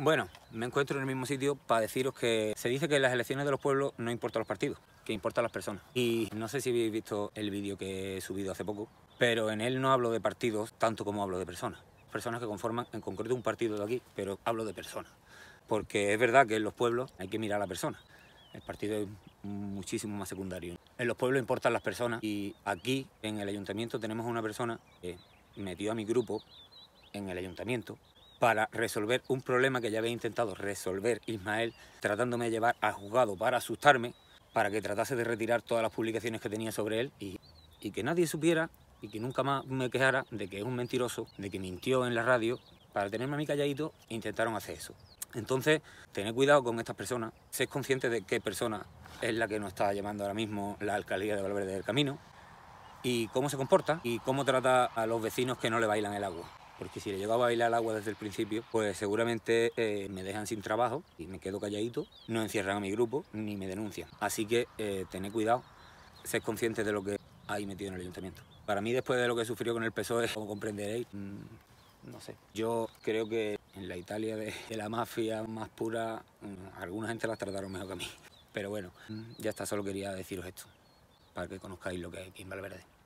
Bueno, me encuentro en el mismo sitio para deciros que se dice que en las elecciones de los pueblos no importan los partidos, que importan las personas. Y no sé si habéis visto el vídeo que he subido hace poco, pero en él no hablo de partidos tanto como hablo de personas. Personas que conforman en concreto un partido de aquí, pero hablo de personas. Porque es verdad que en los pueblos hay que mirar a la persona. El partido es muchísimo más secundario. En los pueblos importan las personas y aquí en el ayuntamiento tenemos una persona que metió a mi grupo en el ayuntamiento para resolver un problema que ya había intentado resolver Ismael tratándome de llevar a juzgado para asustarme, para que tratase de retirar todas las publicaciones que tenía sobre él y, que nadie supiera y que nunca más me quejara de que es un mentiroso, de que mintió en la radio. Para tenerme a mí calladito, intentaron hacer eso. Entonces, tened cuidado con estas personas, sé consciente de qué persona es la que nos está llamando ahora mismo la alcaldía de Valverde del Camino y cómo se comporta y cómo trata a los vecinos que no le bailan el agua porque si le llegaba a bailar al agua desde el principio, pues seguramente eh, me dejan sin trabajo y me quedo calladito, no encierran a mi grupo ni me denuncian. Así que eh, tened cuidado, ser conscientes de lo que hay metido en el ayuntamiento. Para mí, después de lo que sufrió con el PSOE, como comprenderéis, mm, no sé. Yo creo que en la Italia de, la mafia más pura, mm, alguna gente las trataron mejor que a mí. Pero bueno, mm, ya está, solo quería deciros esto, para que conozcáis lo que hay aquí en Valverde.